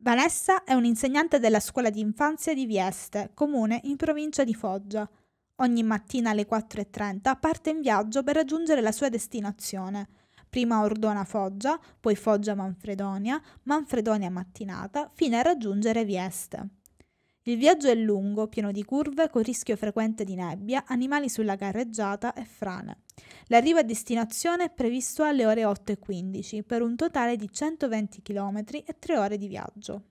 Vanessa è un'insegnante della scuola di infanzia di Vieste, comune in provincia di Foggia. Ogni mattina alle 4.30 parte in viaggio per raggiungere la sua destinazione. Prima Ordona Foggia, poi Foggia Manfredonia, Manfredonia mattinata, fino a raggiungere Vieste. Il viaggio è lungo, pieno di curve, con rischio frequente di nebbia, animali sulla carreggiata e frane. L'arrivo a destinazione è previsto alle ore 8.15 per un totale di 120 km e 3 ore di viaggio.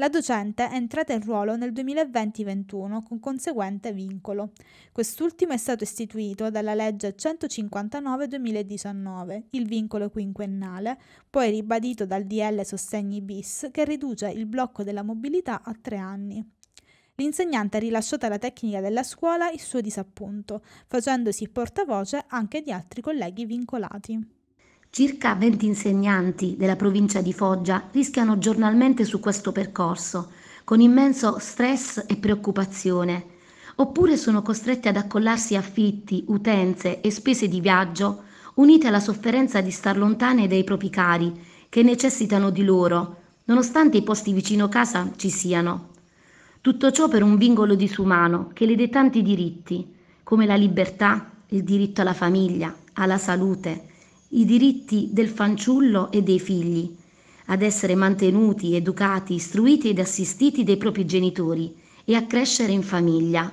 La docente è entrata in ruolo nel 2020-21 con conseguente vincolo. Quest'ultimo è stato istituito dalla legge 159-2019, il vincolo quinquennale, poi ribadito dal DL Sostegni bis che riduce il blocco della mobilità a tre anni. L'insegnante ha rilasciato alla tecnica della scuola il suo disappunto, facendosi portavoce anche di altri colleghi vincolati. Circa 20 insegnanti della provincia di Foggia rischiano giornalmente su questo percorso, con immenso stress e preoccupazione, oppure sono costretti ad accollarsi affitti, utenze e spese di viaggio, unite alla sofferenza di star lontane dai propri cari, che necessitano di loro, nonostante i posti vicino casa ci siano. Tutto ciò per un vincolo disumano che le dà tanti diritti, come la libertà, il diritto alla famiglia, alla salute, i diritti del fanciullo e dei figli, ad essere mantenuti, educati, istruiti ed assistiti dai propri genitori e a crescere in famiglia,